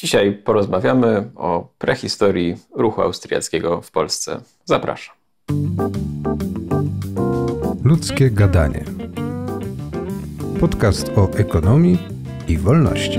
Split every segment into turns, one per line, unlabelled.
Dzisiaj porozmawiamy o prehistorii ruchu austriackiego w Polsce. Zapraszam. Ludzkie gadanie. Podcast o ekonomii i wolności.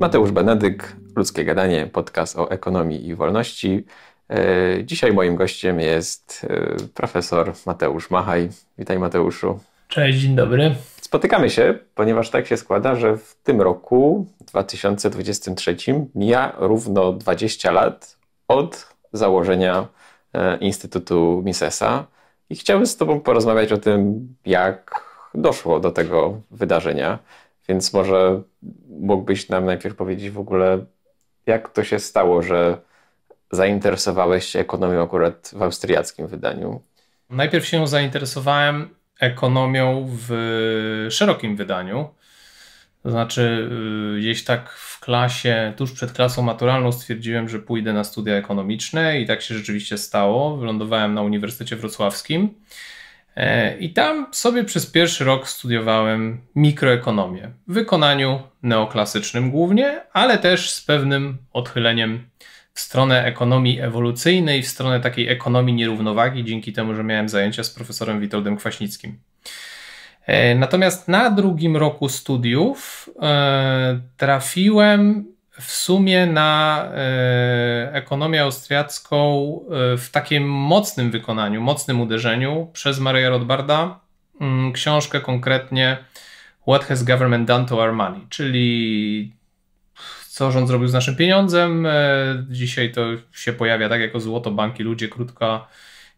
Mateusz Benedyk, Ludzkie Gadanie, podcast o ekonomii i wolności. E, dzisiaj moim gościem jest e, profesor Mateusz Machaj. Witaj Mateuszu. Cześć, dzień dobry. Spotykamy się, ponieważ tak się składa, że w tym roku, 2023, mija równo 20 lat od założenia e, Instytutu Misesa i chciałbym z Tobą porozmawiać o tym, jak doszło do tego wydarzenia. Więc może mógłbyś nam najpierw powiedzieć w ogóle, jak to się stało, że zainteresowałeś się ekonomią akurat w austriackim wydaniu?
Najpierw się zainteresowałem ekonomią w szerokim wydaniu. To znaczy, y, gdzieś tak w klasie, tuż przed klasą maturalną stwierdziłem, że pójdę na studia ekonomiczne i tak się rzeczywiście stało. Wylądowałem na Uniwersytecie Wrocławskim e, i tam sobie przez pierwszy rok studiowałem mikroekonomię w wykonaniu neoklasycznym głównie, ale też z pewnym odchyleniem w stronę ekonomii ewolucyjnej, w stronę takiej ekonomii nierównowagi, dzięki temu, że miałem zajęcia z profesorem Witoldem Kwaśnickim. E, natomiast na drugim roku studiów e, trafiłem w sumie na e, ekonomię austriacką w takim mocnym wykonaniu, mocnym uderzeniu przez Maria Rothbarda, mm, książkę konkretnie What Has Government Done to Our Money, czyli co rząd zrobił z naszym pieniądzem. E, dzisiaj to się pojawia tak jako złoto, banki, ludzie, krótka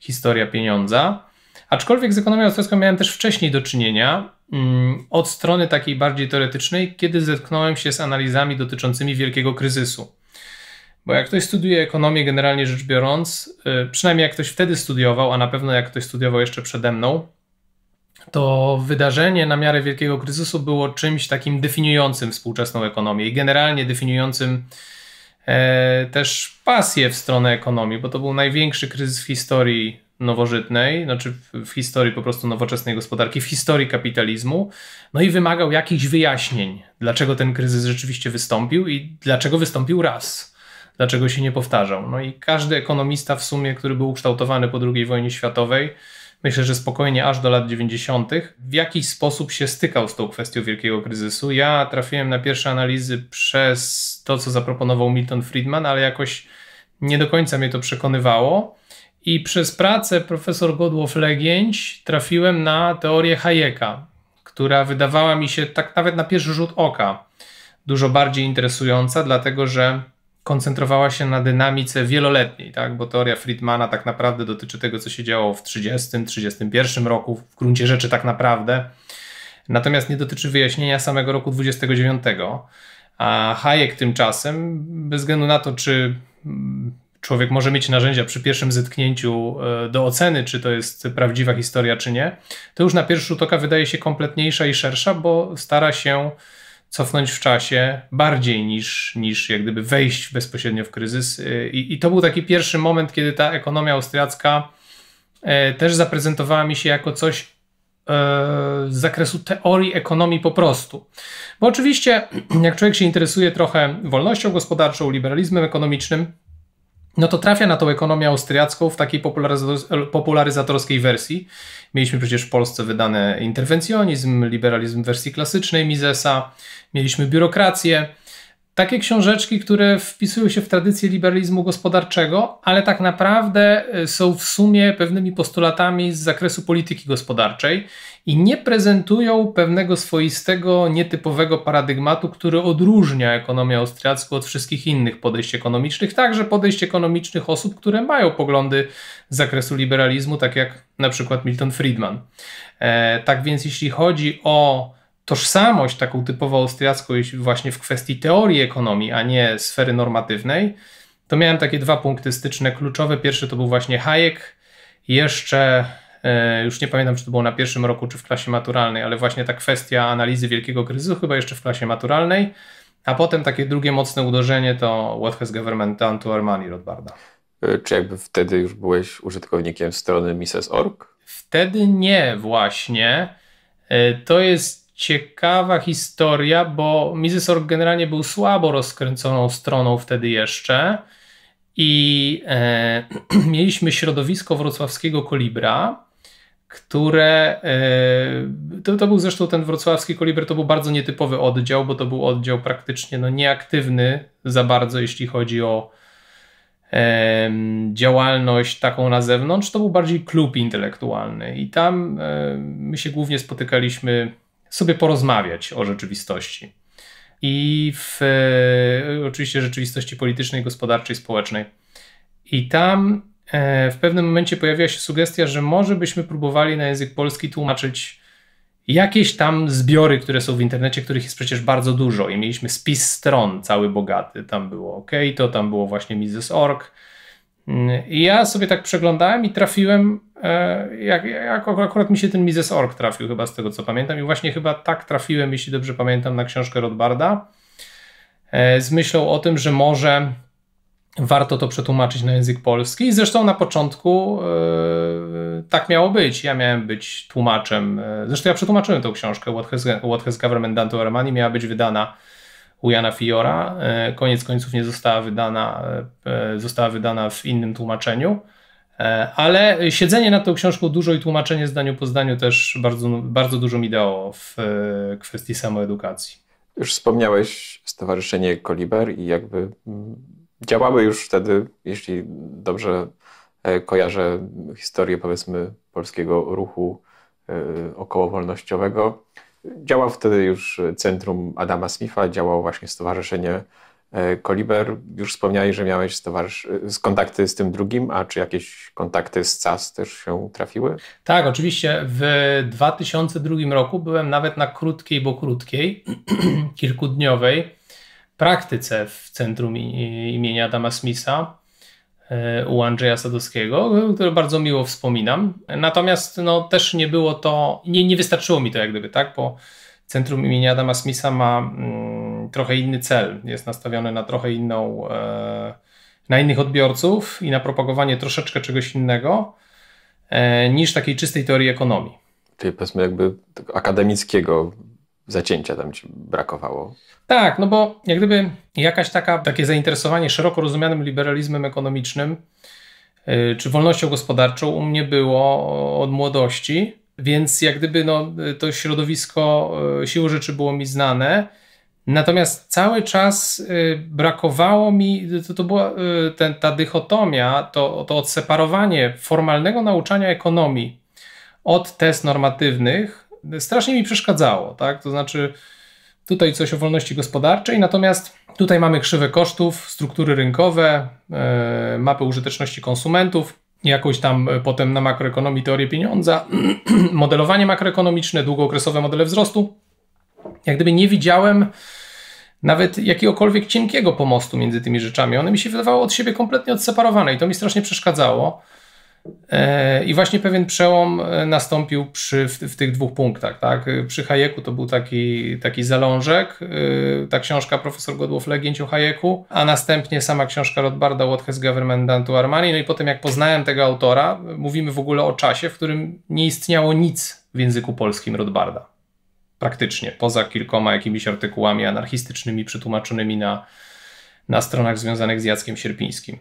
historia pieniądza. Aczkolwiek z ekonomią austriacką miałem też wcześniej do czynienia, mm, od strony takiej bardziej teoretycznej, kiedy zetknąłem się z analizami dotyczącymi wielkiego kryzysu. Bo jak ktoś studiuje ekonomię, generalnie rzecz biorąc, e, przynajmniej jak ktoś wtedy studiował, a na pewno jak ktoś studiował jeszcze przede mną, to wydarzenie na miarę wielkiego kryzysu było czymś takim definiującym współczesną ekonomię i generalnie definiującym e, też pasję w stronę ekonomii, bo to był największy kryzys w historii nowożytnej, znaczy w historii po prostu nowoczesnej gospodarki, w historii kapitalizmu, no i wymagał jakichś wyjaśnień, dlaczego ten kryzys rzeczywiście wystąpił i dlaczego wystąpił raz, dlaczego się nie powtarzał. No i każdy ekonomista w sumie, który był ukształtowany po II wojnie światowej, myślę, że spokojnie aż do lat 90., w jakiś sposób się stykał z tą kwestią wielkiego kryzysu. Ja trafiłem na pierwsze analizy przez to, co zaproponował Milton Friedman, ale jakoś nie do końca mnie to przekonywało. I przez pracę profesor Godłow-Legięć trafiłem na teorię Hayeka, która wydawała mi się tak nawet na pierwszy rzut oka dużo bardziej interesująca, dlatego że koncentrowała się na dynamice wieloletniej, tak? bo teoria Friedmana tak naprawdę dotyczy tego, co się działo w 30-31 roku, w gruncie rzeczy tak naprawdę. Natomiast nie dotyczy wyjaśnienia samego roku 29. A Hayek tymczasem, bez względu na to, czy mm, człowiek może mieć narzędzia przy pierwszym zetknięciu e, do oceny, czy to jest prawdziwa historia, czy nie, to już na pierwszy rzut oka wydaje się kompletniejsza i szersza, bo stara się cofnąć w czasie bardziej niż, niż jak gdyby wejść bezpośrednio w kryzys. Y, I, I, to był taki pierwszy moment, kiedy ta ekonomia austriacka e, też zaprezentowała mi się jako coś e, z zakresu teorii ekonomii po prostu. Bo oczywiście, jak człowiek się interesuje trochę wolnością gospodarczą, liberalizmem ekonomicznym, no to trafia na tą ekonomię austriacką w takiej popularyzatorskiej wersji. Mieliśmy przecież w Polsce wydane interwencjonizm, liberalizm w wersji klasycznej Misesa, mieliśmy biurokrację, takie książeczki, które wpisują się w tradycję liberalizmu gospodarczego, ale tak naprawdę e, są w sumie pewnymi postulatami z zakresu polityki gospodarczej i nie prezentują pewnego swoistego, nietypowego paradygmatu, który odróżnia ekonomię austriacką od wszystkich innych podejść ekonomicznych, także podejść ekonomicznych osób, które mają poglądy z zakresu liberalizmu, tak jak na przykład Milton Friedman. E, tak więc jeśli chodzi o tożsamość taką typowo austriacką, jeśli właśnie w kwestii teorii ekonomii, a nie sfery normatywnej, to miałem takie dwa punkty styczne kluczowe. Pierwszy to był właśnie Hayek, jeszcze e, już nie pamiętam, czy to było na pierwszym roku, czy w klasie maturalnej, ale właśnie ta kwestia analizy wielkiego kryzysu, chyba jeszcze w klasie maturalnej. A potem takie drugie mocne uderzenie to What has government done to our money,
Czy jakby wtedy już byłeś użytkownikiem strony Mises.org?
Wtedy nie właśnie. E, to jest ciekawa historia, bo Mizysorg generalnie był słabo rozkręconą stroną wtedy jeszcze i e, mieliśmy środowisko wrocławskiego kolibra, które e, to, to był zresztą ten wrocławski kolibr, to był bardzo nietypowy oddział, bo to był oddział praktycznie no, nieaktywny za bardzo, jeśli chodzi o działalność taką na zewnątrz, to był bardziej klub intelektualny i tam e, my się głównie spotykaliśmy sobie porozmawiać o rzeczywistości. I w e, oczywiście rzeczywistości politycznej, gospodarczej, społecznej. I tam e, w pewnym momencie pojawiła się sugestia, że może byśmy próbowali na język polski tłumaczyć jakieś tam zbiory, które są w internecie, których jest przecież bardzo dużo. I mieliśmy spis stron cały bogaty. Tam było OK, to tam było właśnie Mises.org i ja sobie tak przeglądałem i trafiłem, e, jak, jak akurat mi się ten Org trafił chyba z tego co pamiętam i właśnie chyba tak trafiłem, jeśli dobrze pamiętam, na książkę Rodbarda. E, z myślą o tym, że może warto to przetłumaczyć na język polski. I zresztą na początku e, tak miało być. Ja miałem być tłumaczem. Zresztą ja przetłumaczyłem tę książkę What Has, What Has Government Done to Our Money. Miała być wydana u Jana Fiora. E, koniec końców nie została wydana, e, została wydana w innym tłumaczeniu. E, ale siedzenie nad tą książką dużo i tłumaczenie zdaniu po zdaniu też bardzo, bardzo dużo mi dało w kwestii samoedukacji.
Już wspomniałeś Stowarzyszenie Koliber i jakby mm, działały już wtedy, jeśli dobrze kojarzę historię powiedzmy polskiego ruchu okołowolnościowego. Działał wtedy już Centrum Adama Smitha, działało właśnie Stowarzyszenie e, Koliber. Już wspomniałeś, że miałeś kontakty z tym drugim, a czy jakieś kontakty z CAS też się trafiły? Tak,
oczywiście. W 2002 roku byłem nawet na krótkiej, bo krótkiej, kilkudniowej praktyce w Centrum imienia Adama Smitha. E, u Andrzeja Sadowskiego, który bardzo miło wspominam. Natomiast no, też nie było to, nie, nie wystarczyło mi to jak gdyby, tak, bo Centrum imienia Adama Smitha ma mm, trochę inny cel, jest nastawione na trochę inną, e, na innych odbiorców i na propagowanie troszeczkę czegoś innego e, niż takiej czystej
teorii ekonomii. Czyli powiedzmy jakby akademickiego zacięcia tam ci brakowało.
Tak, no bo jak gdyby jakaś taka, takie zainteresowanie szeroko rozumianym liberalizmem ekonomicznym y, czy wolnością gospodarczą u mnie było od młodości, więc jak gdyby no, y, to środowisko y, siłą rzeczy było mi znane. Natomiast cały czas brakowało mi, to, to była ten, ta dychotomia, to, to odseparowanie formalnego nauczania ekonomii od test normatywnych, strasznie mi przeszkadzało, tak? To znaczy tutaj coś o wolności gospodarczej, natomiast tutaj mamy krzywe kosztów, struktury rynkowe, e, mapy użyteczności konsumentów, jakąś tam e, potem na makroekonomii teorię pieniądza, modelowanie makroekonomiczne, długookresowe modele wzrostu. Jak gdyby nie widziałem nawet jakiegokolwiek cienkiego pomostu między tymi rzeczami. One mi się wydawały od siebie kompletnie odseparowane i to mi strasznie przeszkadzało. E, I właśnie pewien przełom e, nastąpił przy, w, w, tych dwóch punktach. Tak? Przy Hayeku to był taki, taki zalążek, e, ta książka profesor Godłow Legięć o Hayeku, a następnie sama książka Rodbarda What has Government Done to Armani. No i potem jak poznałem tego autora, mówimy w ogóle o czasie, w którym nie istniało nic w języku polskim Rodbarda, Praktycznie, poza kilkoma jakimiś artykułami anarchistycznymi przetłumaczonymi na na stronach związanych z Jackiem Sierpińskim.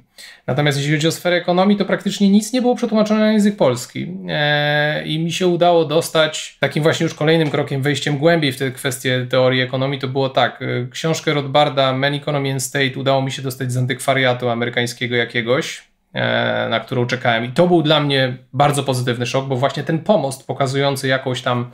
Natomiast jeśli chodzi o sferę ekonomii, to praktycznie nic nie było przetłumaczone na język polski e, i mi się udało dostać takim właśnie już kolejnym krokiem, wejściem głębiej w te kwestie teorii ekonomii, to było tak, e, książkę Rothbarda Man Economy and State udało mi się dostać z antykwariatu amerykańskiego jakiegoś, e, na którą czekałem i to był dla mnie bardzo pozytywny szok, bo właśnie ten pomost pokazujący jakąś tam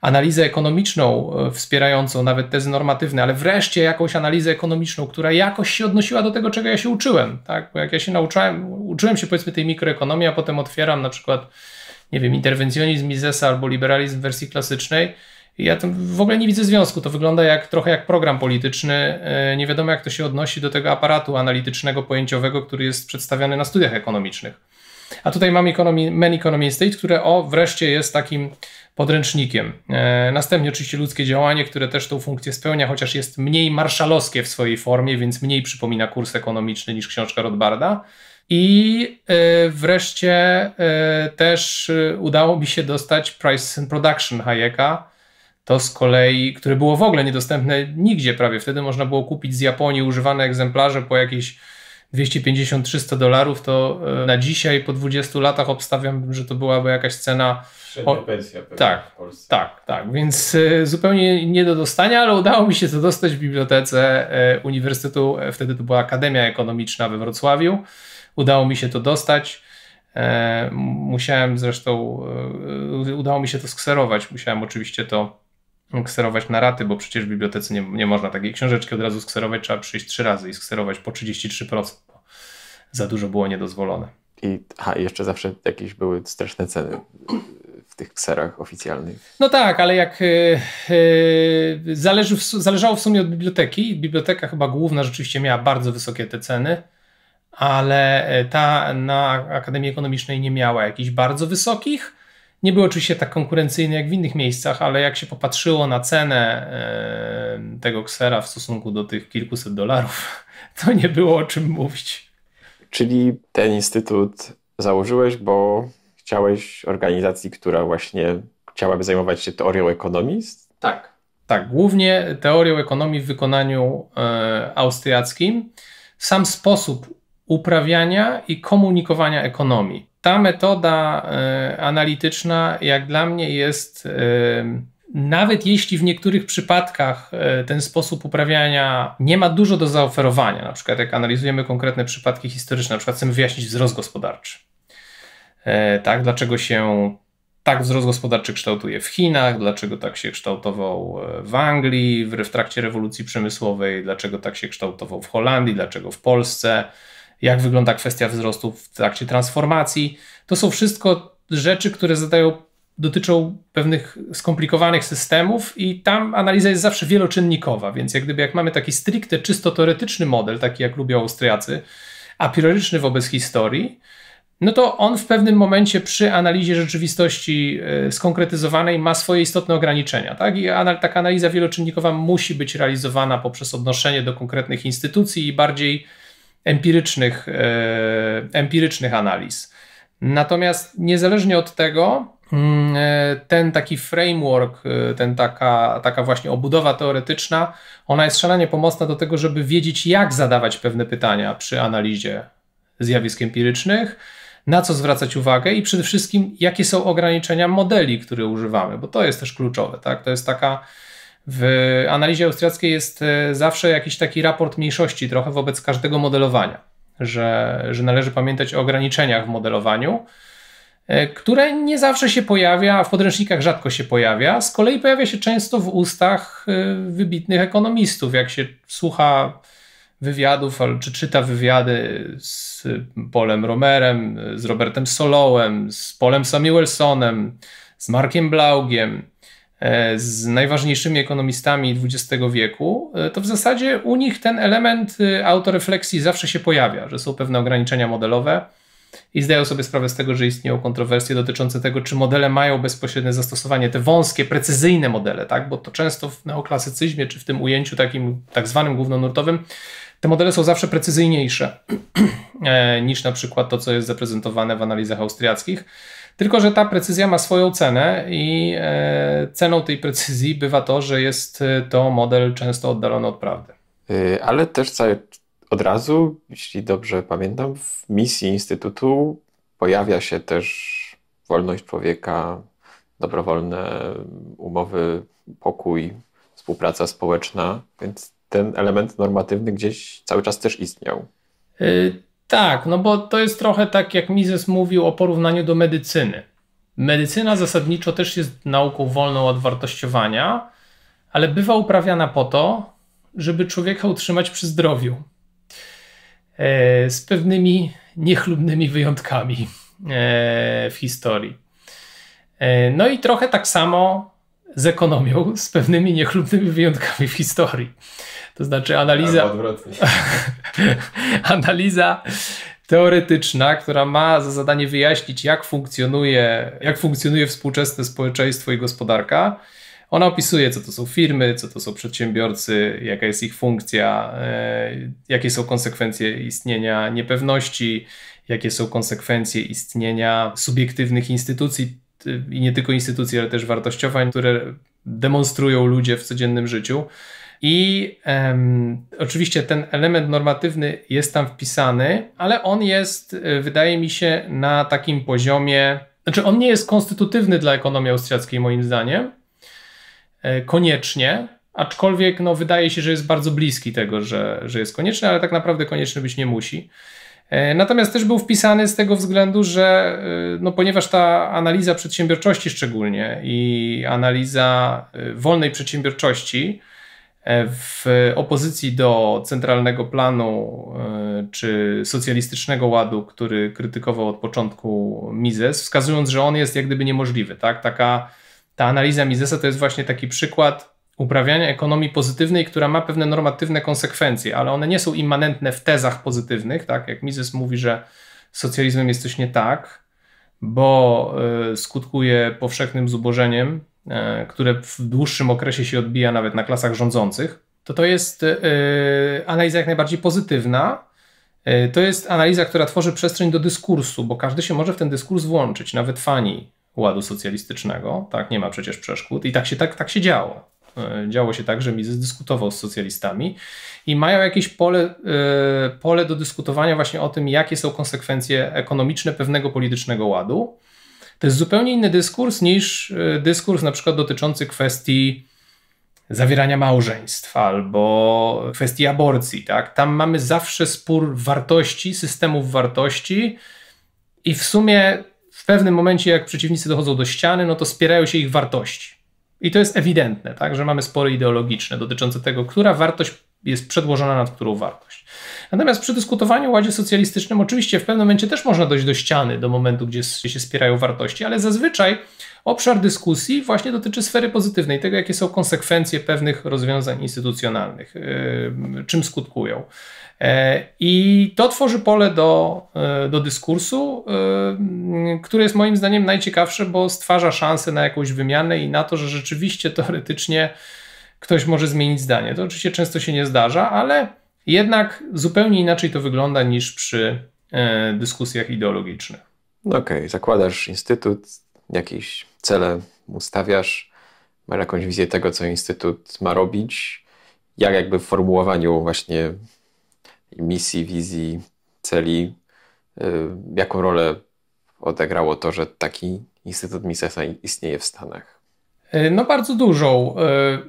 analizę ekonomiczną e, wspierającą nawet tezy normatywne, ale wreszcie jakąś analizę ekonomiczną, która jakoś się odnosiła do tego, czego ja się uczyłem. Tak? Bo jak ja się nauczyłem, uczyłem się powiedzmy tej mikroekonomii, a potem otwieram na przykład, nie wiem, interwencjonizm Misesa albo liberalizm w wersji klasycznej, ja tam w ogóle nie widzę związku. To wygląda jak trochę jak program polityczny. E, nie wiadomo, jak to się odnosi do tego aparatu analitycznego, pojęciowego, który jest przedstawiany na studiach ekonomicznych. A tutaj mam economy, Man Economy State, które o wreszcie jest takim podręcznikiem. E, następnie oczywiście ludzkie działanie, które też tą funkcję spełnia, chociaż jest mniej marszalowskie w swojej formie, więc mniej przypomina kurs ekonomiczny niż książka Rodbarda. I e, wreszcie e, też udało mi się dostać Price and Production Hayeka. To z kolei, które było w ogóle niedostępne nigdzie prawie. Wtedy można było kupić z Japonii używane egzemplarze po jakiejś 250-300 dolarów, to e, na dzisiaj po 20 latach obstawiam, że to byłaby jakaś cena. Średnia pensja tak, tak, tak. Więc e, zupełnie nie do dostania, ale udało mi się to dostać w bibliotece e, Uniwersytetu. Wtedy to była Akademia Ekonomiczna we Wrocławiu. Udało mi się to dostać. Musiałem zresztą, udało mi się to skserować. Musiałem oczywiście to kserować na raty, bo przecież w bibliotece nie, nie można takiej książeczki od razu skserować, trzeba przyjść trzy razy i skserować po 33%, bo
za dużo było niedozwolone. I, aha, jeszcze zawsze jakieś były straszne ceny w tych kserach oficjalnych.
No tak, ale jak yy, zależy w, zależało w sumie od biblioteki, biblioteka chyba główna rzeczywiście miała bardzo wysokie te ceny, ale e, ta na Akademii Ekonomicznej nie miała jakichś bardzo wysokich, nie był oczywiście tak konkurencyjne jak w innych miejscach, ale jak się popatrzyło na cenę e, tego ksera w stosunku do tych kilkuset dolarów, to nie było o czym mówić.
Czyli ten instytut założyłeś, bo chciałeś organizacji, która właśnie chciałaby zajmować się teorią ekonomii?
Tak. Tak, głównie teorią ekonomii w wykonaniu e, austriackim. Sam sposób uprawiania i komunikowania ekonomii. Ta metoda e, analityczna, jak dla mnie, jest e, nawet jeśli w niektórych przypadkach e, ten sposób uprawiania nie ma dużo do zaoferowania, na przykład jak analizujemy konkretne przypadki historyczne, na przykład chcemy wyjaśnić wzrost gospodarczy. Tak, dlaczego się tak wzrost gospodarczy kształtuje w Chinach, dlaczego tak się kształtował w Anglii w, w trakcie rewolucji przemysłowej, dlaczego tak się kształtował w Holandii, dlaczego w Polsce jak wygląda kwestia wzrostu w trakcie transformacji. To są wszystko rzeczy, które zadają, dotyczą pewnych skomplikowanych systemów i tam analiza jest zawsze wieloczynnikowa, więc jak gdyby jak mamy taki stricte czysto teoretyczny model, taki jak lubią Austriacy, a apiroryczny wobec historii, no to on w pewnym momencie przy analizie rzeczywistości e, skonkretyzowanej ma swoje istotne ograniczenia. Tak? I anal taka analiza wieloczynnikowa musi być realizowana poprzez odnoszenie do konkretnych instytucji i bardziej empirycznych, e, empirycznych analiz. Natomiast niezależnie od tego, mm, e, ten taki framework, e, ten taka, taka właśnie obudowa teoretyczna, ona jest szalenie pomocna do tego, żeby wiedzieć, jak zadawać pewne pytania przy analizie zjawisk empirycznych, na co zwracać uwagę i przede wszystkim, jakie są ograniczenia modeli, które używamy, bo to jest też kluczowe. Tak? To jest taka w analizie austriackiej jest e, zawsze jakiś taki raport mniejszości trochę wobec każdego modelowania, że, że należy pamiętać o ograniczeniach w modelowaniu, e, które nie zawsze się pojawia, a w podręcznikach rzadko się pojawia, z kolei pojawia się często w ustach e, wybitnych ekonomistów, jak się słucha wywiadów, czy czyta wywiady z Polem Romerem, z Robertem Solowem, z Polem Samuelsonem, z Markiem Blaugiem, E, z najważniejszymi ekonomistami XX wieku, e, to w zasadzie u nich ten element e, autorefleksji zawsze się pojawia, że są pewne ograniczenia modelowe i zdają sobie sprawę z tego, że istnieją kontrowersje dotyczące tego, czy modele mają bezpośrednie zastosowanie, te wąskie, precyzyjne modele, tak? bo to często w neoklasycyzmie czy w tym ujęciu takim tak zwanym głównonurtowym te modele są zawsze precyzyjniejsze niż na przykład to, co jest zaprezentowane w analizach austriackich. Tylko, że ta precyzja ma swoją cenę i e, ceną tej precyzji bywa to, że jest e, to model często oddalony od prawdy.
E, ale też cały, od razu, jeśli dobrze pamiętam, w misji Instytutu pojawia się też wolność człowieka, dobrowolne umowy, pokój, współpraca społeczna, więc ten element normatywny gdzieś cały czas też istniał.
Tak, no bo to jest trochę tak, jak Mises mówił o porównaniu do medycyny. Medycyna zasadniczo też jest nauką wolną od wartościowania, ale bywa uprawiana po to, żeby człowieka utrzymać przy zdrowiu. E, z pewnymi niechlubnymi wyjątkami e, w historii. E, no i trochę tak samo z ekonomią, z pewnymi niechlubnymi wyjątkami w historii. To znaczy analiza. analiza teoretyczna, która ma za zadanie wyjaśnić, jak funkcjonuje, jak funkcjonuje współczesne społeczeństwo i gospodarka. Ona opisuje, co to są firmy, co to są przedsiębiorcy, jaka jest ich funkcja, e, jakie są konsekwencje istnienia niepewności, jakie są konsekwencje istnienia subiektywnych instytucji i nie tylko instytucji, ale też wartościowań, które demonstrują ludzie w codziennym życiu. I um, oczywiście ten element normatywny jest tam wpisany, ale on jest, e, wydaje mi się, na takim poziomie. Znaczy, on nie jest konstytutywny dla ekonomii austriackiej, moim zdaniem, e, koniecznie, aczkolwiek no, wydaje się, że jest bardzo bliski tego, że, że jest konieczny, ale tak naprawdę konieczny być nie musi. E, natomiast też był wpisany z tego względu, że e, no ponieważ ta analiza przedsiębiorczości szczególnie i analiza e, wolnej przedsiębiorczości w opozycji do centralnego planu czy socjalistycznego ładu, który krytykował od początku Mises, wskazując, że on jest jak gdyby niemożliwy. Tak? Taka, ta analiza Misesa to jest właśnie taki przykład uprawiania ekonomii pozytywnej, która ma pewne normatywne konsekwencje, ale one nie są immanentne w tezach pozytywnych, tak? Jak Mises mówi, że socjalizmem jest coś nie tak, bo e, skutkuje powszechnym zubożeniem, e, które w dłuższym okresie się odbija nawet na klasach rządzących, to to jest e, analiza jak najbardziej pozytywna. To jest analiza, która tworzy przestrzeń do dyskursu, bo każdy się może w ten dyskurs włączyć, nawet fani ładu socjalistycznego, tak, nie ma przecież przeszkód i tak się, tak, tak się działo. E, działo się tak, że Mises dyskutował z socjalistami i mają jakieś pole, e, pole do dyskutowania właśnie o tym, jakie są konsekwencje ekonomiczne pewnego politycznego ładu. To jest zupełnie inny dyskurs niż e, dyskurs na przykład dotyczący kwestii zawierania małżeństw albo kwestii aborcji. Tak? Tam mamy zawsze spór wartości, systemów wartości i w sumie w pewnym momencie, jak przeciwnicy dochodzą do ściany, no to spierają się ich wartości. I to jest ewidentne, tak, że mamy spory ideologiczne dotyczące tego, która wartość jest przedłożona nad którą wartość. Natomiast przy dyskutowaniu o ładzie socjalistycznym, oczywiście w pewnym momencie też można dojść do ściany, do momentu, gdzie się spierają wartości, ale zazwyczaj obszar dyskusji właśnie dotyczy sfery pozytywnej, tego, jakie są konsekwencje pewnych rozwiązań instytucjonalnych, yy, czym skutkują. E, I to tworzy pole do, e, do dyskursu, e, który jest moim zdaniem najciekawsze, bo stwarza szansę na jakąś wymianę i na to, że rzeczywiście teoretycznie ktoś może zmienić zdanie. To oczywiście często się nie zdarza, ale jednak zupełnie inaczej to wygląda niż przy dyskusjach ideologicznych.
Okej, okay, zakładasz instytut, jakieś cele ustawiasz, masz jakąś wizję tego, co instytut ma robić. Jak jakby w formułowaniu właśnie misji, wizji, celi, y, jaką rolę odegrało to, że taki Instytut Misesa istnieje w Stanach?
Y, no bardzo dużą. Y,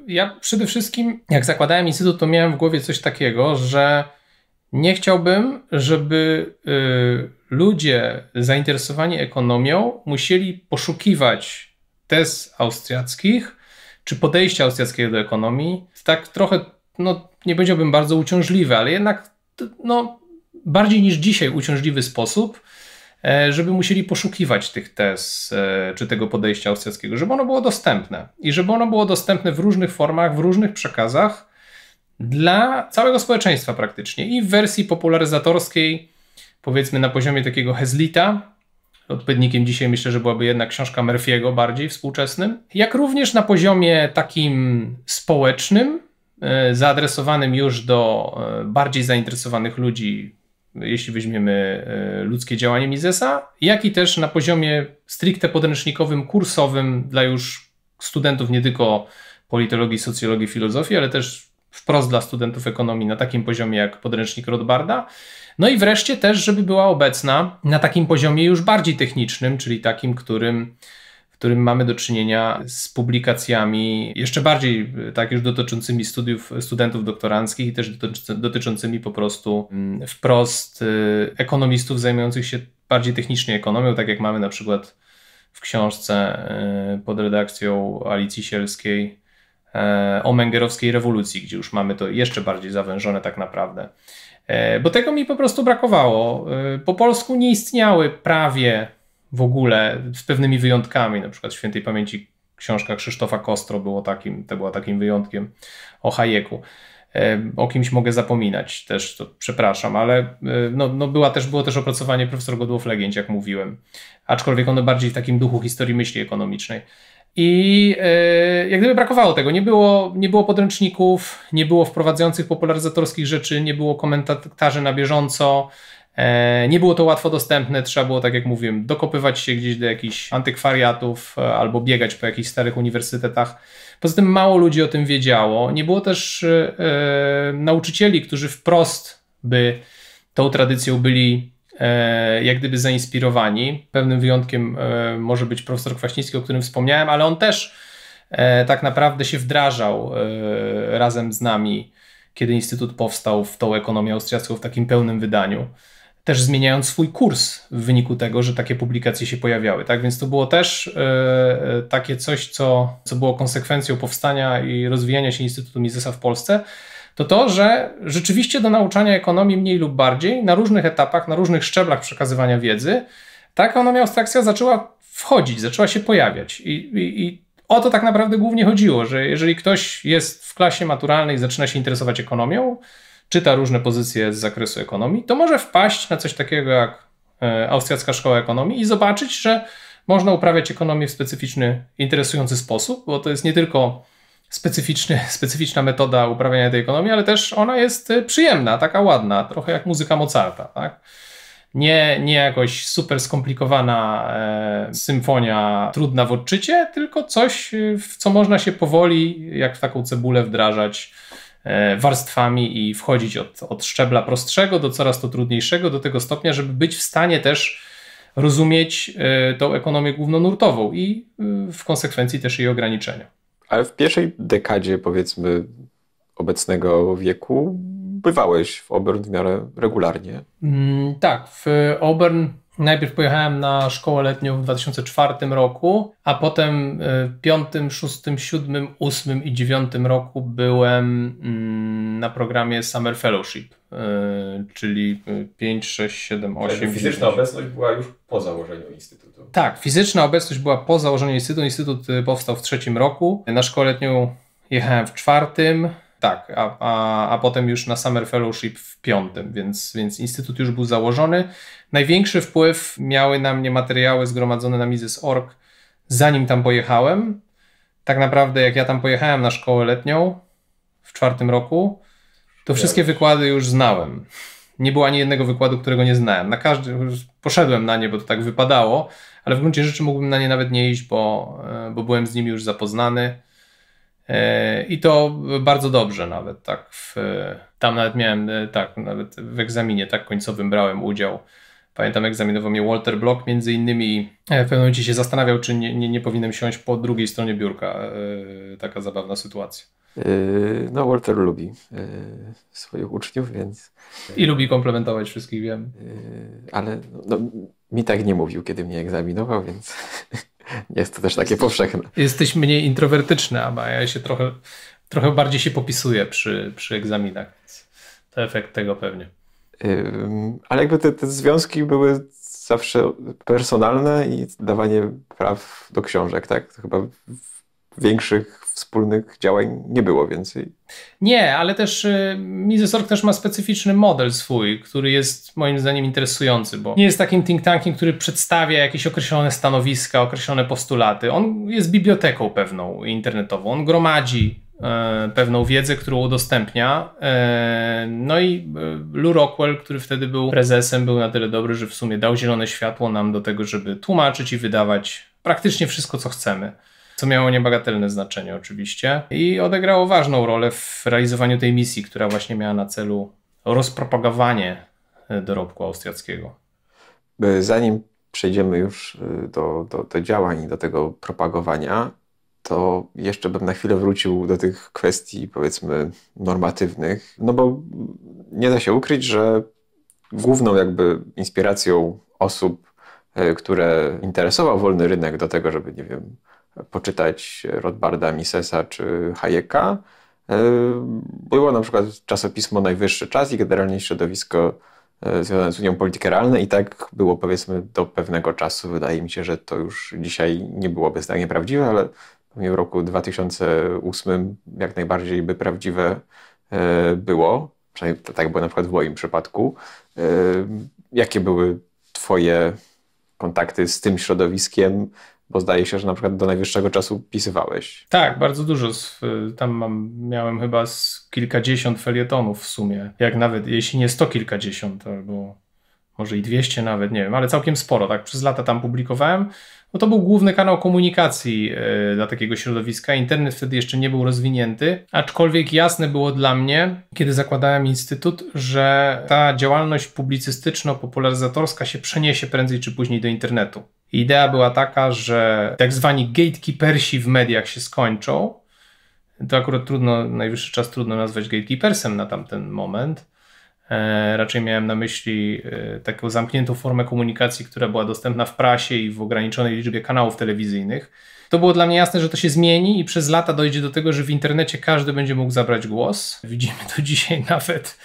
ja przede wszystkim, jak zakładałem instytut, to miałem w głowie coś takiego, że nie chciałbym, żeby ludzie zainteresowani ekonomią musieli poszukiwać tez austriackich czy podejścia austriackiego do ekonomii. Tak trochę, no nie powiedziałbym bardzo uciążliwe, ale jednak no, bardziej niż dzisiaj uciążliwy sposób, e, żeby musieli poszukiwać tych tez e, czy tego podejścia austriackiego, żeby ono było dostępne i żeby ono było dostępne w różnych formach, w różnych przekazach dla całego społeczeństwa praktycznie i w wersji popularyzatorskiej, powiedzmy na poziomie takiego Hezlita, odpowiednikiem dzisiaj myślę, że byłaby jednak książka Murphy'ego bardziej współczesnym, jak również na poziomie takim społecznym, E, zaadresowanym już do e, bardziej zainteresowanych ludzi, jeśli weźmiemy e, ludzkie działanie Misesa, jak i też na poziomie stricte podręcznikowym, kursowym dla już studentów nie tylko politologii, socjologii, filozofii, ale też wprost dla studentów ekonomii na takim poziomie jak podręcznik Rothbarda. No i wreszcie też, żeby była obecna na takim poziomie już bardziej technicznym, czyli takim, którym którym mamy do czynienia z publikacjami jeszcze bardziej e, tak już dotyczącymi studiów studentów doktoranckich i też dotyczącymi po prostu mm, wprost e, ekonomistów zajmujących się bardziej technicznie ekonomią, tak jak mamy na przykład w książce e, pod redakcją Alicji Sielskiej o Mengerowskiej rewolucji, gdzie już mamy to jeszcze bardziej zawężone tak naprawdę. Bo tego mi po prostu brakowało. Po polsku nie istniały prawie w ogóle, z pewnymi wyjątkami, na przykład świętej pamięci książka Krzysztofa Kostro było takim, to była takim wyjątkiem o Hayeku. E, o kimś mogę zapominać też, to przepraszam, ale e, no, no była też, było też opracowanie profesor Godłow Legend, jak mówiłem, aczkolwiek ono bardziej w takim duchu historii myśli ekonomicznej. I e, jak gdyby brakowało tego. Nie było, nie było podręczników, nie było wprowadzających popularyzatorskich rzeczy, nie było komentarzy na bieżąco, E, nie było to łatwo dostępne, trzeba było, tak jak mówiłem, dokopywać się gdzieś do jakichś antykwariatów e, albo biegać po jakichś starych uniwersytetach. Poza tym mało ludzi o tym wiedziało. Nie było też e, e, nauczycieli, którzy wprost by tą tradycją byli e, jak gdyby zainspirowani. Pewnym wyjątkiem e, może być profesor Kwaśnicki, o którym wspomniałem, ale on też tak naprawdę się wdrażał razem z nami, kiedy Instytut powstał w tą ekonomię austriacką w takim pełnym wydaniu też zmieniając swój kurs w wyniku tego, że takie publikacje się pojawiały. Tak więc to było też e, e, takie coś, co, co było konsekwencją powstania i rozwijania się Instytutu Misesa w Polsce. To to, że rzeczywiście do nauczania ekonomii mniej lub bardziej, na różnych etapach, na różnych szczeblach przekazywania wiedzy, taka ekonomia abstrakcja zaczęła wchodzić, zaczęła się pojawiać. I, i, i o to tak naprawdę głównie chodziło, że jeżeli ktoś jest w klasie maturalnej i zaczyna się interesować ekonomią, czyta różne pozycje z zakresu ekonomii, to może wpaść na coś takiego jak e, Austriacka Szkoła Ekonomii i zobaczyć, że można uprawiać ekonomię w specyficzny, interesujący sposób, bo to jest nie tylko specyficzny, specyficzna metoda uprawiania tej ekonomii, ale też ona jest e, przyjemna, taka ładna, trochę jak muzyka Mozarta. Tak? Nie, nie jakoś super skomplikowana e, symfonia trudna w odczycie, tylko coś, e, w co można się powoli, jak w taką cebulę, wdrażać E, warstwami i wchodzić od, od szczebla prostszego do coraz to trudniejszego, do tego stopnia, żeby być w stanie też rozumieć e, tą ekonomię głównonurtową i e, w konsekwencji też jej ograniczenia.
Ale w pierwszej dekadzie, powiedzmy, obecnego wieku bywałeś w Obern w miarę regularnie.
Mm, tak, w Obern najpierw pojechałem na szkołę letnią w 2004 roku, a potem w 5, 6, 7, 8 i 9 roku byłem mm, na programie Summer Fellowship, e, czyli 5, 6, 7, 8. Fizyczna 9.
obecność była już po założeniu Instytutu.
Tak, fizyczna obecność była po założeniu Instytutu. Instytut e, powstał w trzecim roku. Na szkołę letnią jechałem w czwartym. Tak, a, a, a potem już na Summer Fellowship w piątym, więc, więc instytut już był założony. Największy wpływ miały na mnie materiały zgromadzone na Mises.org, zanim tam pojechałem. Tak naprawdę, jak ja tam pojechałem na szkołę letnią w czwartym roku, to wszystkie wykłady już znałem. Nie było ani jednego wykładu, którego nie znałem. Na każdy, poszedłem na nie, bo to tak wypadało, ale w gruncie rzeczy mógłbym na nie nawet nie iść, bo, e, bo byłem z nimi już zapoznany. E, I to bardzo dobrze nawet, tak. W, tam nawet miałem, e, tak, nawet w egzaminie tak końcowym brałem udział. Pamiętam, egzaminował mnie Walter Block, między innymi e, w pewnym momencie się zastanawiał, czy nie, nie, nie powinienem siąść po drugiej stronie biurka. Taka zabawna sytuacja.
No, Walter lubi swoich uczniów, więc.
I lubi komplementować wszystkich, wiem.
Ale no, no, mi tak nie mówił, kiedy mnie egzaminował, więc jest to też takie jesteś, powszechne.
Jesteś mniej introwertyczny, a ja się trochę, trochę bardziej się popisuję przy, przy egzaminach. To efekt tego pewnie.
ale jakby te, te związki były zawsze personalne i dawanie praw do książek, tak? To chyba większych wspólnych działań nie było więcej.
Nie, ale też y, Misesorg też ma specyficzny model swój, który jest moim zdaniem interesujący, bo nie jest takim think tankiem, który przedstawia jakieś określone stanowiska, określone postulaty. On jest biblioteką pewną internetową, on gromadzi e, pewną wiedzę, którą udostępnia. E, no i e, Lou Rockwell, który wtedy był prezesem, był na tyle dobry, że w sumie dał zielone światło nam do tego, żeby tłumaczyć i wydawać praktycznie wszystko, co chcemy co miało niebagatelne znaczenie oczywiście i odegrało ważną rolę w realizowaniu tej misji, która właśnie miała na celu rozpropagowanie e, dorobku austriackiego.
E, zanim przejdziemy już e, do, do, do działań i do tego propagowania, to jeszcze bym na chwilę wrócił do tych kwestii, powiedzmy, normatywnych, no bo nie da się ukryć, że główną jakby inspiracją osób, które interesował wolny rynek do tego, żeby, nie wiem, poczytać Rodbarda, Misesa czy Hayeka. E, było na przykład czasopismo Najwyższy Czas i generalnie środowisko e, związane z Unią Politykę i tak było powiedzmy do pewnego czasu. Wydaje mi się, że to już dzisiaj nie byłoby zdanie prawdziwe, ale w roku 2008 jak najbardziej by prawdziwe e, było. Przynajmniej tak było na przykład w moim przypadku. Jakie były Twoje kontakty z tym środowiskiem? Bo zdaje się, że na przykład do najwyższego czasu pisywałeś.
Tak, bardzo dużo. Y, tam mam, miałem chyba z kilkadziesiąt felietonów w sumie. Jak nawet, jeśli nie sto kilkadziesiąt, albo może i dwieście nawet, nie wiem, ale całkiem sporo, tak, przez lata tam publikowałem. No to był główny kanał komunikacji y, dla takiego środowiska. Internet wtedy jeszcze nie był rozwinięty, aczkolwiek jasne było dla mnie, kiedy zakładałem instytut, że ta działalność publicystyczno-popularyzatorska się przeniesie prędzej czy później do internetu. Idea była taka, że tak zwani gatekeepersi w mediach się skończą. To akurat trudno, najwyższy czas trudno nazwać gatekeepersem na tamten moment. E, raczej miałem na myśli e, taką zamkniętą formę komunikacji, która była dostępna w prasie i w ograniczonej liczbie kanałów telewizyjnych. To było dla mnie jasne, że to się zmieni i przez lata dojdzie do tego, że w internecie każdy będzie mógł zabrać głos. Widzimy to dzisiaj nawet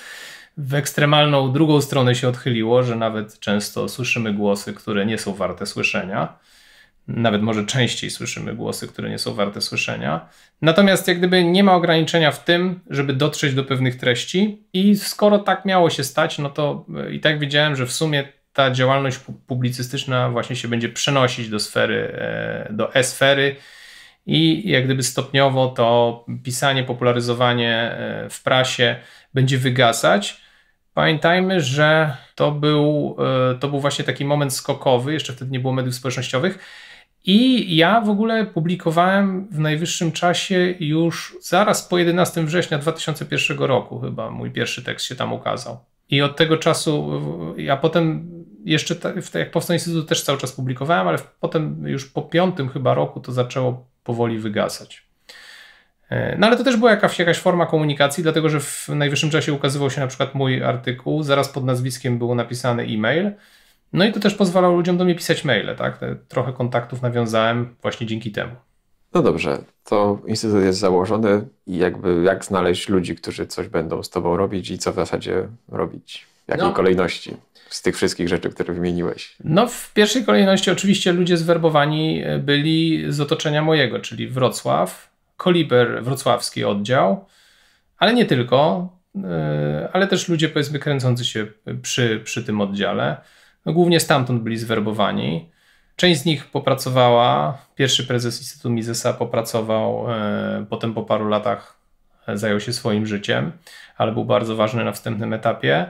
w ekstremalną drugą stronę się odchyliło, że nawet często słyszymy głosy, które nie są warte słyszenia. Nawet może częściej słyszymy głosy, które nie są warte słyszenia. Natomiast jak gdyby nie ma ograniczenia w tym, żeby dotrzeć do pewnych treści, i skoro tak miało się stać, no to e, i tak widziałem, że w sumie ta działalność publicystyczna właśnie się będzie przenosić do sfery, e, do e-sfery i jak gdyby stopniowo to pisanie, popularyzowanie e, w prasie będzie wygasać. Pamiętajmy, że to był, e, to był właśnie taki moment skokowy, jeszcze wtedy nie było mediów społecznościowych. I ja w ogóle publikowałem w najwyższym czasie już zaraz po 11 września 2001 roku, chyba mój pierwszy tekst się tam ukazał. I od tego czasu, ja potem jeszcze jak powstał Instytut też cały czas publikowałem, ale potem już po piątym chyba roku to zaczęło powoli wygasać. E, no ale to też była jakaś, jakaś forma komunikacji, dlatego że w najwyższym czasie ukazywał się na przykład mój artykuł, zaraz pod nazwiskiem był napisany e-mail. No i to też pozwalało ludziom do mnie pisać maile, tak? Trochę kontaktów nawiązałem właśnie dzięki temu.
No dobrze, to instytut jest założony i jakby jak znaleźć ludzi, którzy coś będą z tobą robić i co w zasadzie robić? W jakiej no. kolejności z tych wszystkich rzeczy, które wymieniłeś?
No w pierwszej kolejności oczywiście ludzie zwerbowani byli z otoczenia mojego, czyli Wrocław, Koliber wrocławski oddział, ale nie tylko, e, ale też ludzie powiedzmy kręcący się przy, przy tym oddziale. No, głównie stamtąd byli zwerbowani. Część z nich popracowała, pierwszy prezes Instytutu Misesa popracował, e, potem po paru latach e, zajął się swoim życiem, ale był bardzo ważny na wstępnym etapie.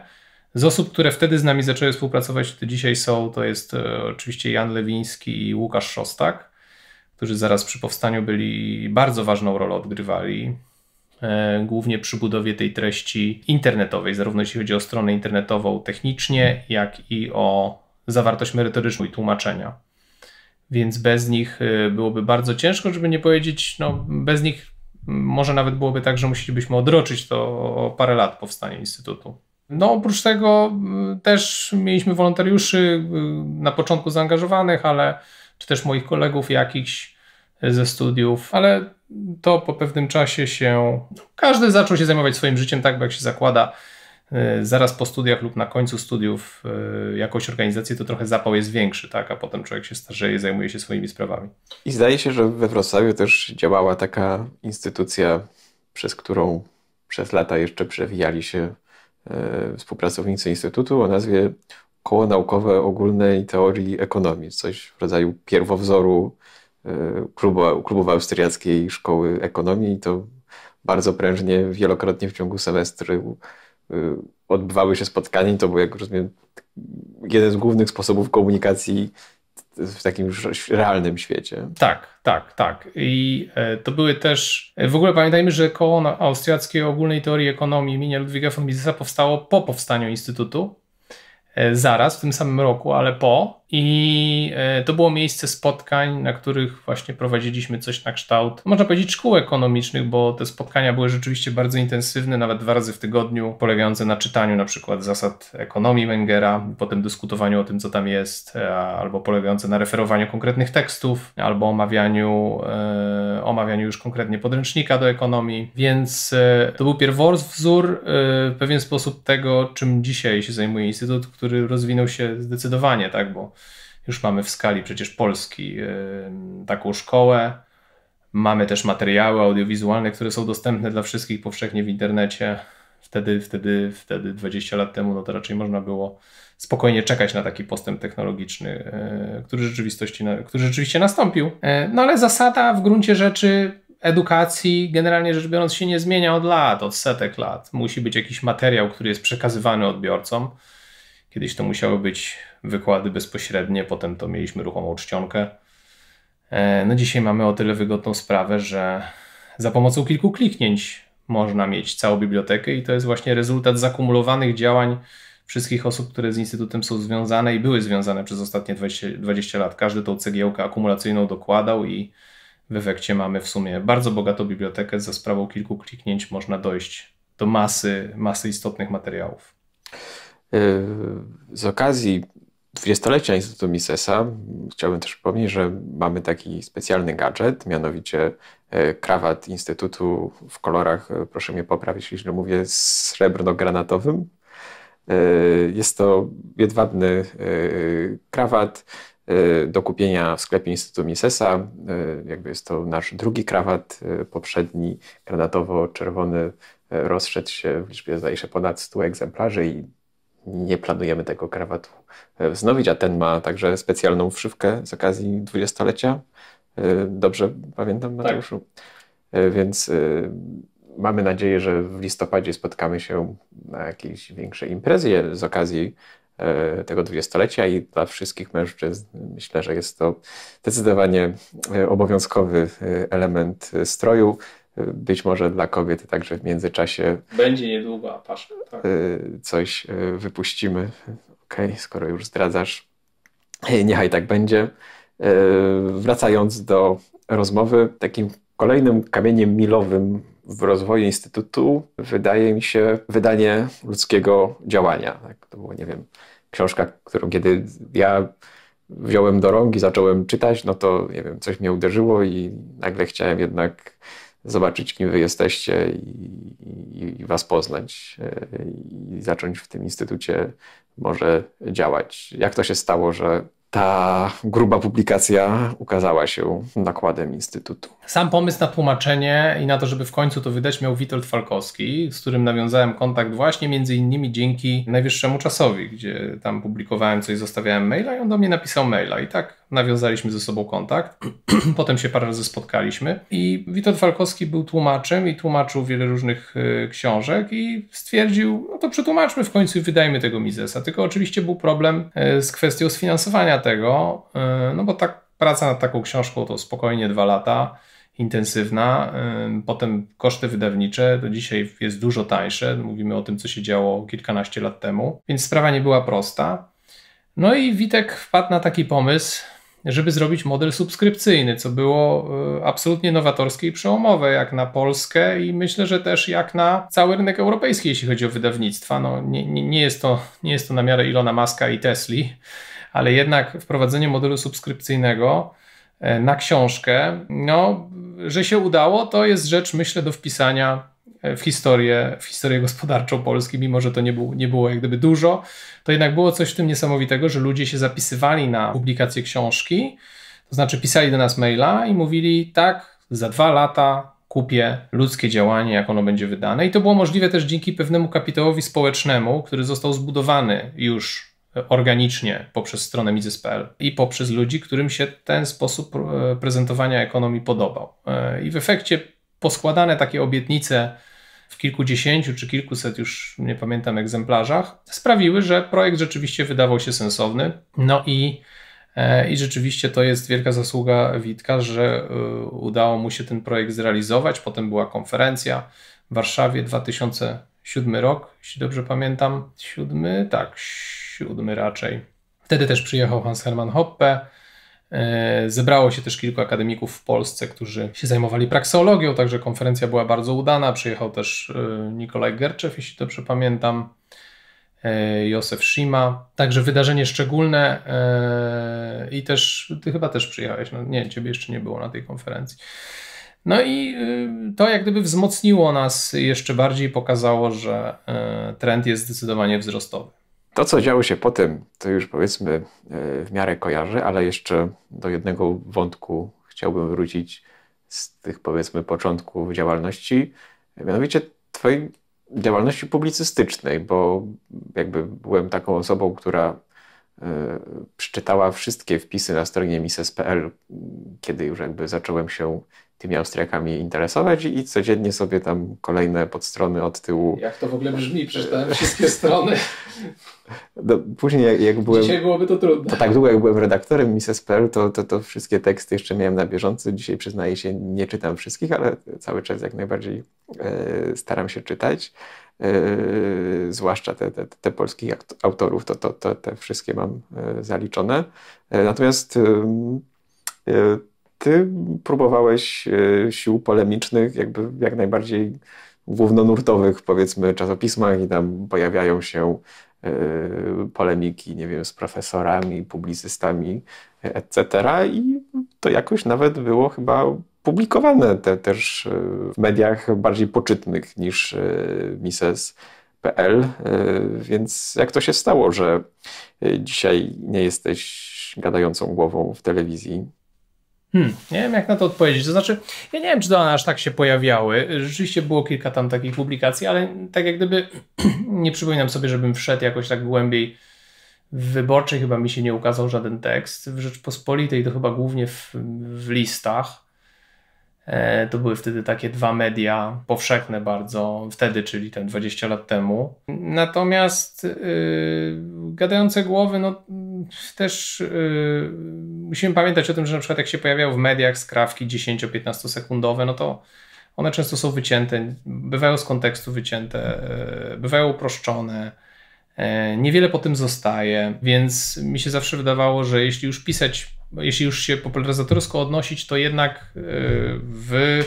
Z osób, które wtedy z nami zaczęły współpracować, to dzisiaj są, to jest oczywiście Jan Lewiński i Łukasz Szostak którzy zaraz przy powstaniu byli bardzo ważną rolę odgrywali, e, głównie przy budowie tej treści internetowej, zarówno jeśli chodzi o stronę internetową technicznie, jak i o zawartość merytoryczną i tłumaczenia. Więc bez nich e, byłoby bardzo ciężko, żeby nie powiedzieć, no bez nich może nawet byłoby tak, że musielibyśmy odroczyć to o parę lat powstanie Instytutu. No, oprócz tego też mieliśmy wolontariuszy na początku zaangażowanych, ale czy też moich kolegów jakichś, ze studiów, ale to po pewnym czasie się. Każdy zaczął się zajmować swoim życiem, tak bo jak się zakłada y, zaraz po studiach lub na końcu studiów y, jakąś organizację, to trochę zapał jest większy, tak? A potem człowiek się starzeje, zajmuje się swoimi sprawami.
I zdaje się, że we Wrocławiu też działała taka instytucja, przez którą przez lata jeszcze przewijali się y, współpracownicy Instytutu o nazwie Koło Naukowe Ogólnej Teorii Ekonomii, coś w rodzaju pierwowzoru klubu, klubu Austriackiej Szkoły Ekonomii i to bardzo prężnie, wielokrotnie w ciągu semestru y, odbywały się spotkania to był, jak rozumiem, jeden z głównych sposobów komunikacji w takim realnym świecie. Tak, tak, tak.
I e, to były też. E, w ogóle pamiętajmy, że koło austriackie ogólnej teorii ekonomii imienia Ludwiga von Misesa powstało po powstaniu Instytutu, e, zaraz w tym samym roku, ale po i e, to było miejsce spotkań, na których właśnie prowadziliśmy coś na kształt, można powiedzieć, szkół ekonomicznych, bo te spotkania były rzeczywiście bardzo intensywne, nawet dwa razy w tygodniu, polegające na czytaniu na przykład zasad ekonomii Mengera, potem dyskutowaniu o tym, co tam jest, e, albo polegające na referowaniu konkretnych tekstów, albo omawianiu, e, omawianiu już konkretnie podręcznika do ekonomii. Więc e, to był pierwowzór e, w pewien sposób tego, czym dzisiaj się zajmuje Instytut, który rozwinął się zdecydowanie, tak, bo już mamy w skali przecież Polski y, taką szkołę. Mamy też materiały audiowizualne, które są dostępne dla wszystkich powszechnie w internecie. Wtedy, wtedy, wtedy 20 lat temu, no to raczej można było spokojnie czekać na taki postęp technologiczny, y, który, rzeczywistości, który rzeczywiście nastąpił. Y, no ale zasada w gruncie rzeczy edukacji generalnie rzecz biorąc się nie zmienia od lat, od setek lat. Musi być jakiś materiał, który jest przekazywany odbiorcom. Kiedyś to musiały być wykłady bezpośrednie, potem to mieliśmy ruchomą czcionkę. E, no dzisiaj mamy o tyle wygodną sprawę, że za pomocą kilku kliknięć można mieć całą bibliotekę i to jest właśnie rezultat zakumulowanych działań wszystkich osób, które z Instytutem są związane i były związane przez ostatnie 20, 20 lat. Każdy tą cegiełkę akumulacyjną dokładał i w efekcie mamy w sumie bardzo bogatą bibliotekę. Za sprawą kilku kliknięć można dojść do masy, masy istotnych materiałów.
Y, z okazji dwudziestolecia Instytutu Misesa chciałbym też przypomnieć, że mamy taki specjalny gadżet, mianowicie y, krawat Instytutu w kolorach, y, proszę mnie poprawić, jeśli mówię, srebrno-granatowym. Jest to jedwabny krawat do kupienia w sklepie Instytutu Misesa. Jakby jest to nasz drugi krawat, poprzedni granatowo-czerwony rozszedł się w liczbie zdaje się ponad 100 egzemplarzy i nie planujemy tego krawatu e, wznowić, a ten ma także specjalną wszywkę z okazji dwudziestolecia. E, dobrze pamiętam, Mariuszu? Tak. E, więc mamy nadzieję, że w listopadzie spotkamy się na jakiejś większej imprezie z okazji tego dwudziestolecia i dla wszystkich mężczyzn myślę, że jest to zdecydowanie obowiązkowy element stroju być może dla kobiet, także w międzyczasie. Będzie
niedługo, pasz Tak.
Y, coś y, wypuścimy. Okej, okay, skoro już zdradzasz, y, niechaj tak będzie. Wracając do rozmowy, takim kolejnym kamieniem milowym w rozwoju Instytutu wydaje mi się wydanie ludzkiego działania. Tak, to było, nie wiem, książka, którą kiedy ja wziąłem do rąk i zacząłem czytać, no to nie wiem, coś mnie uderzyło i nagle chciałem jednak zobaczyć, kim wy jesteście i, i, was poznać e, i zacząć w tym instytucie może działać. Jak to się stało, że ta gruba publikacja ukazała się nakładem Instytutu?
Sam pomysł na tłumaczenie i na to, żeby w końcu to wydać, miał Witold Falkowski, z którym nawiązałem kontakt właśnie między innymi dzięki najwyższemu czasowi, gdzie tam publikowałem coś, zostawiałem maila i on do mnie napisał maila. I tak nawiązaliśmy ze sobą kontakt. Potem się parę razy spotkaliśmy i Witold Falkowski był tłumaczem i tłumaczył wiele różnych y, książek i stwierdził, no to przetłumaczmy w końcu i wydajmy tego Misesa. Tylko oczywiście był problem y, z kwestią sfinansowania tego, y, no bo tak praca nad taką książką to spokojnie dwa lata, intensywna. Potem koszty wydawnicze, to dzisiaj jest dużo tańsze. Mówimy o tym, co się działo kilkanaście lat temu, więc sprawa nie była prosta. No i Witek wpadł na taki pomysł, żeby zrobić model subskrypcyjny, co było y, absolutnie nowatorskie i przełomowe, jak na Polskę i myślę, że też jak na cały rynek europejski, jeśli chodzi o wydawnictwa. No, nie, nie, nie jest, to, nie jest to na miarę Ilona Maska i Tesli, ale jednak wprowadzenie modelu subskrypcyjnego e, na książkę, no, że się udało, to jest rzecz, myślę, do wpisania e, w historię, w historię gospodarczą Polski, mimo że to nie, było, nie było jak gdyby dużo, to jednak było coś w tym niesamowitego, że ludzie się zapisywali na publikację książki, to znaczy pisali do nas maila i mówili tak, za dwa lata kupię ludzkie działanie, jak ono będzie wydane. I to było możliwe też dzięki pewnemu kapitałowi społecznemu, który został zbudowany już organicznie poprzez stronę Mises.pl i poprzez ludzi, którym się ten sposób e, prezentowania ekonomii podobał. E, I w efekcie poskładane takie obietnice w kilkudziesięciu czy kilkuset, już nie pamiętam, egzemplarzach, sprawiły, że projekt rzeczywiście wydawał się sensowny. No i, e, i rzeczywiście to jest wielka zasługa Witka, że udało mu się ten projekt zrealizować. Potem była konferencja w Warszawie 2007 rok, jeśli dobrze pamiętam. Siódmy, tak, raczej. Wtedy też przyjechał Hans Hermann Hoppe. E, zebrało się też kilku akademików w Polsce, którzy się zajmowali prakseologią, także konferencja była bardzo udana. Przyjechał też e, Nikolaj Gerczew, jeśli dobrze pamiętam, e, Józef Szima. Także wydarzenie szczególne i też, ty chyba też przyjechałeś, no nie, ciebie jeszcze nie było na tej konferencji. No i to jak gdyby wzmocniło nas jeszcze bardziej, pokazało, że trend jest zdecydowanie wzrostowy.
To, co działo się potem, to już powiedzmy e, w miarę kojarzę, ale jeszcze do jednego wątku chciałbym wrócić z tych powiedzmy początków działalności, mianowicie Twojej działalności publicystycznej, bo jakby byłem taką osobą, która e, przeczytała wszystkie wpisy na stronie mises.pl, kiedy już jakby zacząłem się tymi Austriakami interesować i codziennie sobie tam kolejne podstrony od tyłu. Jak to w
ogóle brzmi? Przeczytałem wszystkie strony.
No, później jak, jak byłem... Dzisiaj
byłoby to trudne. To tak
długo jak byłem redaktorem Mrs.pl, to, to, to wszystkie teksty jeszcze miałem na bieżąco. Dzisiaj przyznaję się, nie czytam wszystkich, ale cały czas jak najbardziej e, staram się czytać. E, zwłaszcza te, te, te, polskich autorów, to, to, to te wszystkie mam yy, zaliczone. E, natomiast ty próbowałeś e, sił polemicznych, jakby jak najbardziej głównonurtowych, powiedzmy, czasopismach i tam pojawiają się e, polemiki, nie wiem, z profesorami, publicystami, e, etc. I to jakoś nawet było chyba publikowane te, też w mediach bardziej poczytnych niż Mises.pl. Więc jak to się stało, że dzisiaj nie jesteś gadającą głową w telewizji?
Hmm, nie wiem, jak na to odpowiedzieć. To znaczy, ja nie wiem, czy one aż tak się pojawiały. Rzeczywiście było kilka tam takich publikacji, ale tak jak gdyby nie przypominam sobie, żebym wszedł jakoś tak głębiej w wyborczej chyba mi się nie ukazał żaden tekst. W Rzeczpospolitej to chyba głównie w, w listach. E, to były wtedy takie dwa media powszechne bardzo, wtedy, czyli ten 20 lat temu. Natomiast yy, gadające głowy, no też yy, musimy pamiętać o tym, że na przykład jak się pojawiają w mediach skrawki 10-15 sekundowe, no to one często są wycięte, bywają z kontekstu wycięte, yy, bywają uproszczone. Yy, niewiele po tym zostaje, więc mi się zawsze wydawało, że jeśli już pisać, jeśli już się popularyzatorsko odnosić, to jednak y, w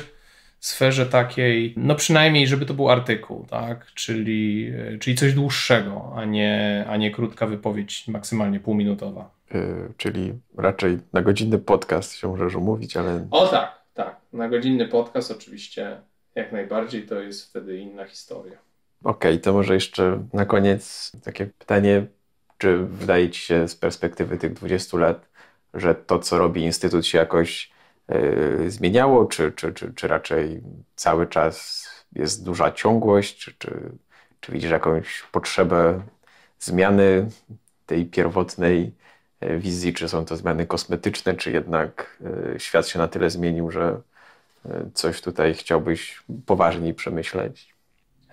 sferze takiej, no przynajmniej, żeby to był artykuł, tak? Czyli, e, czyli coś dłuższego, a nie, a nie krótka wypowiedź, maksymalnie półminutowa.
Yy, czyli raczej na godzinny podcast się możesz umówić, ale. O
tak, tak. Na godzinny podcast oczywiście jak najbardziej to jest wtedy inna historia.
Okej, okay, to może jeszcze na koniec takie pytanie, czy wydaje Ci się z perspektywy tych 20 lat, że to, co robi Instytut się jakoś Y, zmieniało, czy, czy, czy, czy raczej cały czas jest duża ciągłość, czy, czy, czy widzisz jakąś potrzebę zmiany tej pierwotnej y, wizji, czy są to zmiany kosmetyczne, czy jednak y, świat się na tyle zmienił, że coś tutaj chciałbyś poważniej przemyśleć?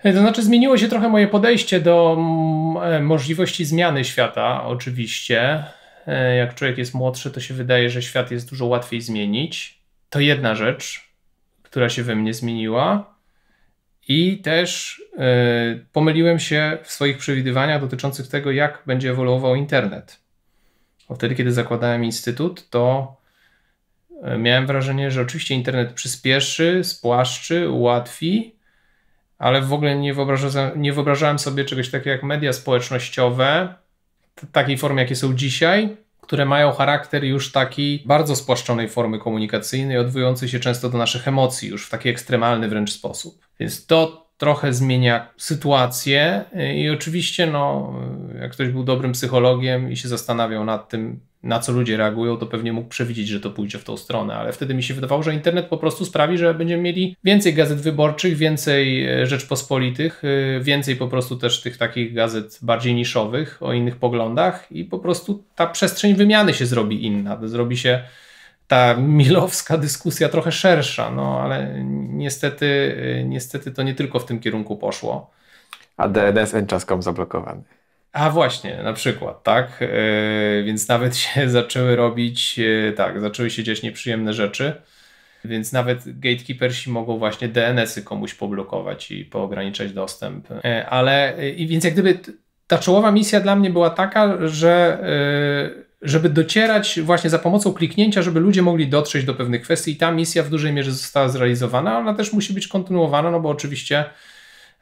E, to znaczy, zmieniło się trochę moje podejście do mm, e, możliwości zmiany świata, oczywiście. E, jak człowiek jest młodszy, to się wydaje, że świat jest dużo łatwiej zmienić. To jedna rzecz, która się we mnie zmieniła. I też e, pomyliłem się w swoich przewidywaniach dotyczących tego, jak będzie ewoluował internet. Bo wtedy, kiedy zakładałem instytut, to e, miałem wrażenie, że oczywiście internet przyspieszy, spłaszczy, ułatwi, ale w ogóle nie nie wyobrażałem sobie czegoś takiego jak media społecznościowe, takiej formy, jakie są dzisiaj, które mają charakter już takiej bardzo spłaszczonej formy komunikacyjnej, odwołującej się często do naszych emocji, już w taki ekstremalny wręcz sposób. Więc to, trochę zmienia sytuację i oczywiście no, jak ktoś był dobrym psychologiem i się zastanawiał nad tym, na co ludzie reagują, to pewnie mógł przewidzieć, że to pójdzie w tą stronę, ale wtedy mi się wydawało, że internet po prostu sprawi, że będziemy mieli więcej gazet wyborczych, więcej e, Rzeczpospolitych, e, więcej po prostu też tych takich gazet bardziej niszowych, o innych poglądach i po prostu ta przestrzeń wymiany się zrobi inna, zrobi się ta milowska dyskusja trochę szersza, no ale niestety, niestety to nie tylko w tym kierunku poszło.
A DNS N-czaskom zablokowany.
A właśnie, na przykład, tak. E, więc nawet się zaczęły robić, e, tak, zaczęły się dziać nieprzyjemne rzeczy. Więc nawet gatekeepersi mogą właśnie DNS-y komuś poblokować i poograniczać dostęp. E, ale i więc jak gdyby ta czołowa misja dla mnie była taka, że żeby docierać właśnie za pomocą kliknięcia, żeby ludzie mogli dotrzeć do pewnych kwestii i ta misja w dużej mierze została zrealizowana, ona też musi być kontynuowana, no bo oczywiście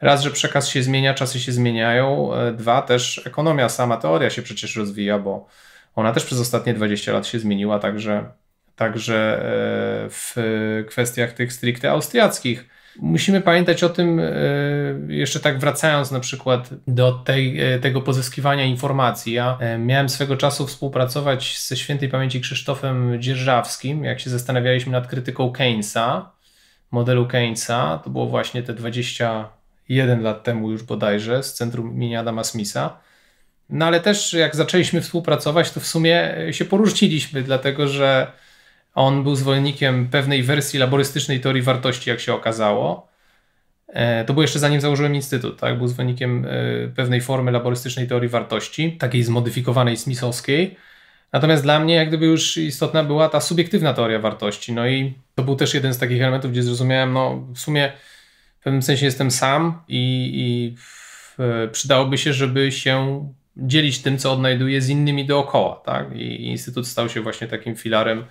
raz, że przekaz się zmienia, czasy się zmieniają, e, dwa, też ekonomia, sama teoria się przecież rozwija, bo ona też przez ostatnie 20 lat się zmieniła, także, także e, w e, kwestiach tych stricte austriackich Musimy pamiętać o tym, e, jeszcze tak wracając na przykład do tej, e, tego pozyskiwania informacji. Ja e, miałem swego czasu współpracować ze świętej pamięci Krzysztofem Dzierżawskim, jak się zastanawialiśmy nad krytyką Keynesa, modelu Keynesa. To było właśnie te 21 lat temu już bodajże z Centrum imienia Adama Smitha. No ale też jak zaczęliśmy współpracować, to w sumie się poruszyliśmy, dlatego że on był zwolennikiem pewnej wersji laborystycznej teorii wartości, jak się okazało. E, to było jeszcze zanim założyłem instytut, tak? Był zwolennikiem e, pewnej formy laborystycznej teorii wartości, takiej zmodyfikowanej smithowskiej. Natomiast dla mnie jak gdyby już istotna była ta subiektywna teoria wartości. No i to był też jeden z takich elementów, gdzie zrozumiałem, no w sumie w pewnym sensie jestem sam i, i e, przydałoby się, żeby się dzielić tym, co odnajduję z innymi dookoła, tak? I Instytut stał się właśnie takim filarem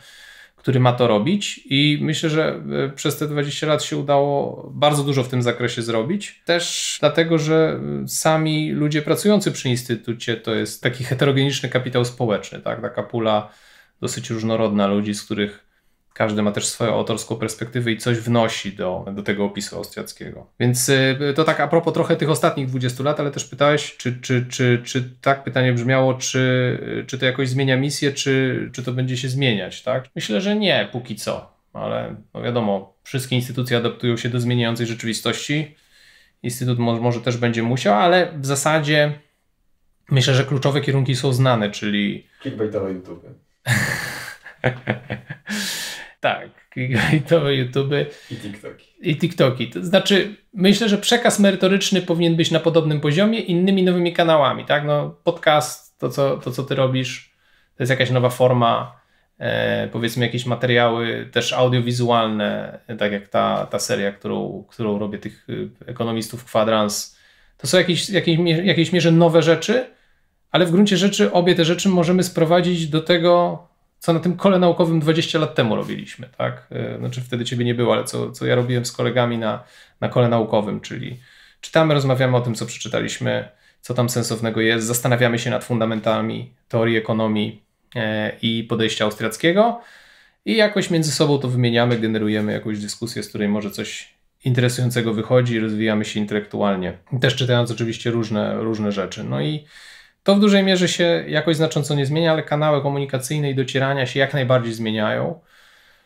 który ma to robić i myślę, że e, przez te 20 lat się udało bardzo dużo w tym zakresie zrobić. Też dlatego, że e, sami ludzie pracujący przy Instytucie to jest taki heterogeniczny kapitał społeczny, tak? taka pula dosyć różnorodna ludzi, z których każdy ma też swoją autorską perspektywę i coś wnosi do, do tego opisu austriackiego. Więc y, to tak a propos trochę tych ostatnich 20 lat, ale też pytałeś, czy, czy, czy, czy tak pytanie brzmiało, czy, czy to jakoś zmienia misję, czy, czy to będzie się zmieniać, tak? Myślę, że nie, póki co. Ale no wiadomo, wszystkie instytucje adaptują się do zmieniającej rzeczywistości. Instytut może też będzie musiał, ale w zasadzie myślę, że kluczowe kierunki są znane, czyli...
Clickbaitowe YouTube.
Tak, gigabyte'owe YouTube. I TikToki. I TikToki. To znaczy, myślę, że przekaz merytoryczny powinien być na podobnym poziomie innymi nowymi kanałami, tak? No, podcast, to co, to co ty robisz, to jest jakaś nowa forma, e, powiedzmy jakieś materiały też audiowizualne, tak jak ta, ta seria, którą, którą robię tych y, ekonomistów kwadrans. To są jakieś, jakieś, jakiejś mierze nowe rzeczy, ale w gruncie rzeczy obie te rzeczy możemy sprowadzić do tego, co na tym kole naukowym 20 lat temu robiliśmy, tak? E, znaczy wtedy ciebie nie było, ale co, co ja robiłem z kolegami na, na kole naukowym, czyli czytamy, rozmawiamy o tym, co przeczytaliśmy, co tam sensownego jest, zastanawiamy się nad fundamentami teorii ekonomii e, i podejścia austriackiego i jakoś między sobą to wymieniamy, generujemy jakąś dyskusję, z której może coś interesującego wychodzi, rozwijamy się intelektualnie, też czytając oczywiście różne, różne rzeczy. No i to w dużej mierze się jakoś znacząco nie zmienia, ale kanały komunikacyjne i docierania się jak najbardziej zmieniają.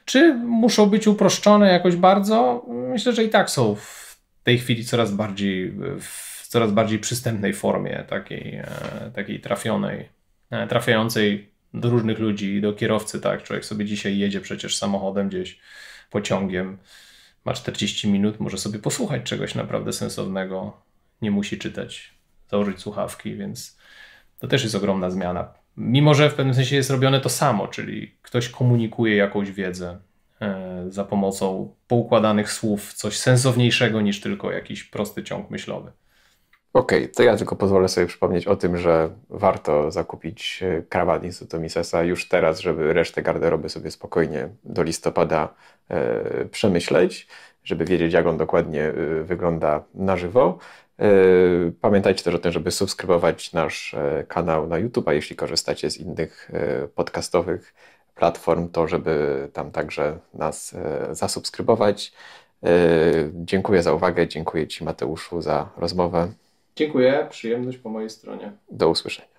Czy muszą być uproszczone jakoś bardzo? Myślę, że i tak są w tej chwili coraz bardziej, w coraz bardziej przystępnej formie, takiej, e, takiej trafionej, e, trafiającej do różnych ludzi i do kierowcy. Tak? Człowiek sobie dzisiaj jedzie przecież samochodem gdzieś, pociągiem, ma 40 minut, może sobie posłuchać czegoś naprawdę sensownego, nie musi czytać, założyć słuchawki, więc to też jest ogromna zmiana. Mimo, że w pewnym sensie jest robione to samo, czyli ktoś komunikuje jakąś wiedzę e, za pomocą poukładanych słów, coś sensowniejszego niż tylko jakiś prosty ciąg myślowy.
Okej, okay, to ja tylko pozwolę sobie przypomnieć o tym, że warto zakupić e, krawat Instytutu Misesa już teraz, żeby resztę garderoby sobie spokojnie do listopada e, przemyśleć, żeby wiedzieć, jak on dokładnie e, wygląda na żywo. E, pamiętajcie też o tym, żeby subskrybować nasz e, kanał na YouTube, a jeśli korzystacie z innych e, podcastowych platform, to żeby tam także nas zasubskrybować. Dziękuję za uwagę, dziękuję Ci Mateuszu za rozmowę.
Dziękuję, przyjemność po mojej stronie.
Do usłyszenia.